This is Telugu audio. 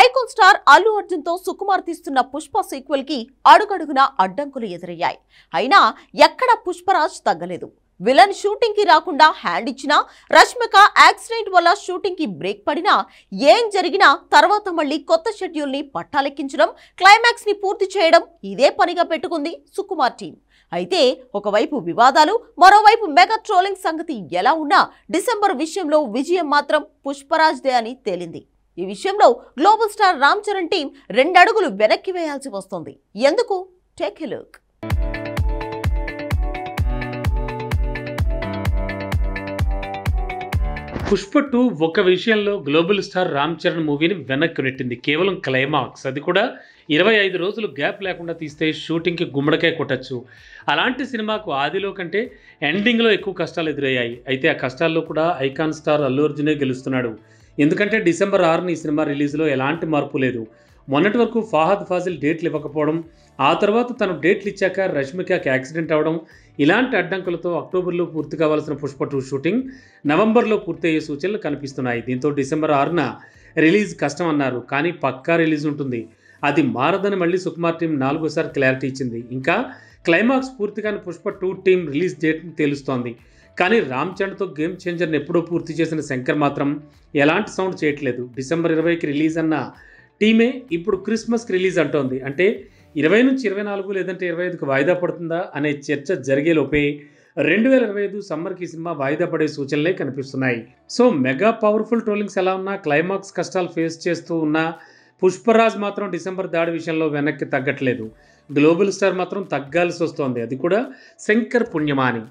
ఐకాన్ స్టార్ అల్లు అర్జున్ తో సుకుమార్ తీస్తున్న పుష్ప సీక్వెల్ కి అడుగడుగున అడ్డంకులు ఎదురయ్యాయి అయినా ఎక్కడ పుష్పరాజ్ తగ్గలేదు విలన్ షూటింగ్ కి రాకుండా హ్యాండ్ ఇచ్చినా రష్మిక యాక్సిడెంట్ వల్ల షూటింగ్ కి బ్రేక్ పడినా ఏం జరిగినా తర్వాత మళ్ళీ కొత్త షెడ్యూల్ ని పట్టాలెక్కించడం క్లైమాక్స్ ని పూర్తి చేయడం ఇదే పనిగా పెట్టుకుంది సుకుమార్ టీం అయితే ఒకవైపు వివాదాలు మరోవైపు మెగా ట్రోలింగ్ సంగతి ఎలా ఉన్నా డిసెంబర్ విషయంలో విజయం మాత్రం పుష్పరాజ్దే అని తేలింది ఈ విషయంలో global star Ram Charan team రెండడుగులు వెనక్కి వేయాల్సి వస్తుంది ఎందుకు take a look Pushpa two ఒక విషయంలో గ్లోబల్ స్టార్ రామ్ చరణ్ మూవీని వెనక్కి నెట్టింది కేవలం క్లైమాక్స్ అది కూడా ఇరవై ఐదు రోజులు గ్యాప్ లేకుండా తీస్తే షూటింగ్కి గుమ్మడికాయ కొట్టచ్చు అలాంటి సినిమాకు ఆదిలో కంటే ఎండింగ్లో ఎక్కువ కష్టాలు ఎదురయ్యాయి అయితే ఆ కష్టాల్లో కూడా ఐకాన్ స్టార్ అల్లు అర్జునే గెలుస్తున్నాడు ఎందుకంటే డిసెంబర్ ఆరున ఈ సినిమా రిలీజ్లో ఎలాంటి మార్పు లేదు మొన్నటి వరకు ఫాహద్ ఫాజిల్ డేట్లు ఇవ్వకపోవడం ఆ తర్వాత తను డేట్లు ఇచ్చాక రష్మికకి యాక్సిడెంట్ అవ్వడం ఇలాంటి అడ్డంకులతో అక్టోబర్లో పూర్తి కావాల్సిన పుష్ప టూ షూటింగ్ నవంబర్లో పూర్తయ్యే సూచనలు కనిపిస్తున్నాయి దీంతో డిసెంబర్ ఆరున రిలీజ్ కష్టం అన్నారు కానీ పక్కా రిలీజ్ ఉంటుంది అది మారదని మళ్ళీ సుకుమార్ టీం నాలుగోసారి క్లారిటీ ఇచ్చింది ఇంకా క్లైమాక్స్ పూర్తిగానే Pushpa two team release date తెలుస్తోంది కానీ రామ్ చంద్తో గేమ్ చేంజర్ని ఎప్పుడో పూర్తి చేసిన శంకర్ మాత్రం ఎలాంటి సౌండ్ చేయట్లేదు డిసెంబర్ ఇరవైకి రిలీజ్ అన్న టీమే ఇప్పుడు క్రిస్మస్కి రిలీజ్ అంటోంది అంటే ఇరవై నుంచి ఇరవై నాలుగు లేదంటే ఇరవై ఐదుకు వాయిదా పడుతుందా అనే చర్చ జరిగేలోపే రెండు వేల ఇరవై ఐదు సమ్మర్కి సినిమా వాయిదా పడే సూచనలే కనిపిస్తున్నాయి సో మెగా పవర్ఫుల్ ట్రోలింగ్స్ ఎలా ఉన్నా క్లైమాక్స్ కష్టాలు ఫేస్ చేస్తూ ఉన్నా పుష్పరాజ్ మాత్రం డిసెంబర్ దాడి విషయంలో వెనక్కి తగ్గట్లేదు గ్లోబల్ స్టార్ మాత్రం తగ్గాల్సి వస్తోంది అది కూడా శంకర్ పుణ్యమాని